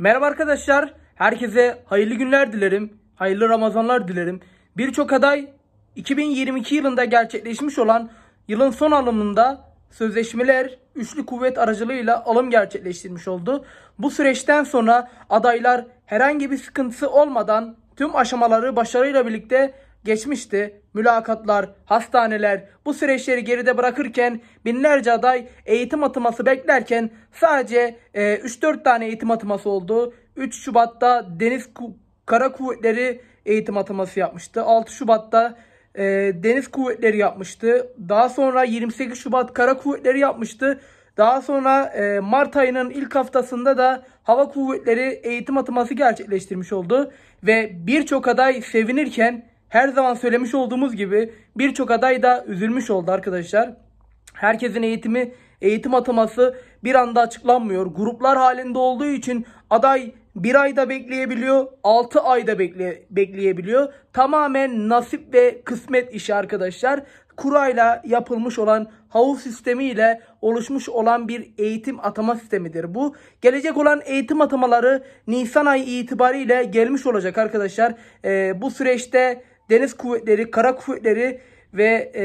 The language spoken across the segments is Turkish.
Merhaba arkadaşlar. Herkese hayırlı günler dilerim. Hayırlı Ramazanlar dilerim. Birçok aday 2022 yılında gerçekleşmiş olan yılın son alımında sözleşmeler üçlü kuvvet aracılığıyla alım gerçekleştirmiş oldu. Bu süreçten sonra adaylar herhangi bir sıkıntısı olmadan tüm aşamaları başarıyla birlikte geçmişti. Mülakatlar, hastaneler bu süreçleri geride bırakırken binlerce aday eğitim ataması beklerken sadece e, 3-4 tane eğitim ataması oldu. 3 Şubat'ta Deniz Kara Kuvvetleri eğitim ataması yapmıştı. 6 Şubat'ta e, Deniz Kuvvetleri yapmıştı. Daha sonra 28 Şubat Kara Kuvvetleri yapmıştı. Daha sonra e, Mart ayının ilk haftasında da Hava Kuvvetleri eğitim ataması gerçekleştirmiş oldu. Ve birçok aday sevinirken her zaman söylemiş olduğumuz gibi birçok aday da üzülmüş oldu arkadaşlar. Herkesin eğitimi, eğitim ataması bir anda açıklanmıyor. Gruplar halinde olduğu için aday bir ayda bekleyebiliyor, 6 ayda bekle, bekleyebiliyor. Tamamen nasip ve kısmet işi arkadaşlar. Kurayla yapılmış olan havuz sistemiyle oluşmuş olan bir eğitim atama sistemidir bu. Gelecek olan eğitim atamaları Nisan ayı itibariyle gelmiş olacak arkadaşlar. Ee, bu süreçte Deniz Kuvvetleri, Kara Kuvvetleri ve e,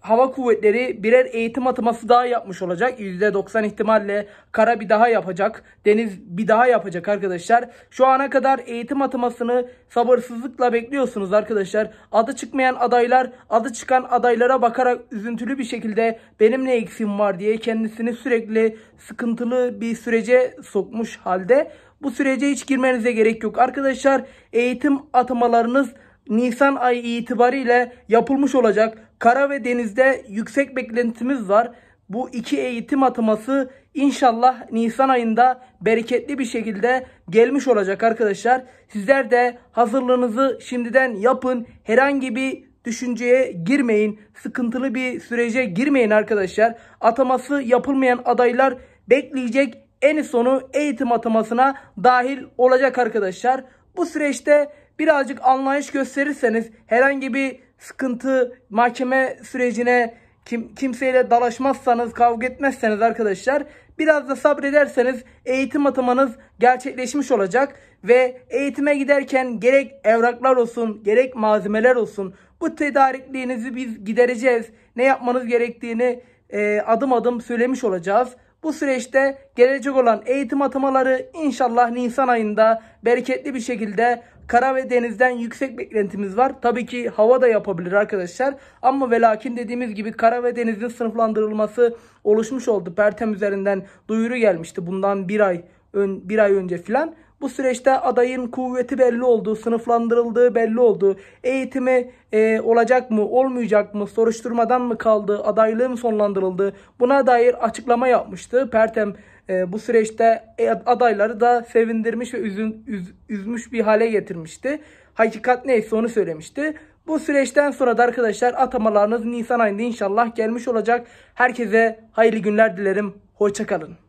Hava Kuvvetleri birer eğitim ataması daha yapmış olacak. %90 ihtimalle kara bir daha yapacak. Deniz bir daha yapacak arkadaşlar. Şu ana kadar eğitim atamasını sabırsızlıkla bekliyorsunuz arkadaşlar. Adı çıkmayan adaylar adı çıkan adaylara bakarak üzüntülü bir şekilde benim ne eksim var diye kendisini sürekli sıkıntılı bir sürece sokmuş halde. Bu sürece hiç girmenize gerek yok. Arkadaşlar eğitim atamalarınız Nisan ayı itibariyle yapılmış olacak. Kara ve denizde yüksek beklentimiz var. Bu iki eğitim ataması inşallah Nisan ayında bereketli bir şekilde gelmiş olacak arkadaşlar. Sizler de hazırlığınızı şimdiden yapın. Herhangi bir düşünceye girmeyin. Sıkıntılı bir sürece girmeyin arkadaşlar. Ataması yapılmayan adaylar bekleyecek. En sonu eğitim atamasına dahil olacak arkadaşlar. Bu süreçte birazcık anlayış gösterirseniz herhangi bir sıkıntı mahkeme sürecine kim, kimseyle dalaşmazsanız kavga etmezseniz arkadaşlar biraz da sabrederseniz eğitim atamanız gerçekleşmiş olacak ve eğitime giderken gerek evraklar olsun gerek malzemeler olsun bu tedarikliğinizi biz gidereceğiz ne yapmanız gerektiğini e, adım adım söylemiş olacağız. Bu süreçte gelecek olan eğitim atamaları inşallah Nisan ayında bereketli bir şekilde Kara ve denizden yüksek beklentimiz var. Tabii ki hava da yapabilir arkadaşlar. Ama velakin dediğimiz gibi kara ve denizin sınıflandırılması oluşmuş oldu. Pertem üzerinden duyuru gelmişti bundan bir ay, ön, bir ay önce filan. Bu süreçte adayın kuvveti belli oldu, sınıflandırıldığı belli oldu. Eğitimi e, olacak mı, olmayacak mı, soruşturmadan mı kaldı, adaylığı mı sonlandırıldı? Buna dair açıklama yapmıştı Pertem e, bu süreçte e, adayları da sevindirmiş ve üzün, üz, üzmüş bir hale getirmişti. Hakikat neyse onu söylemişti. Bu süreçten sonra da arkadaşlar atamalarınız Nisan ayında inşallah gelmiş olacak. Herkese hayırlı günler dilerim. Hoşçakalın.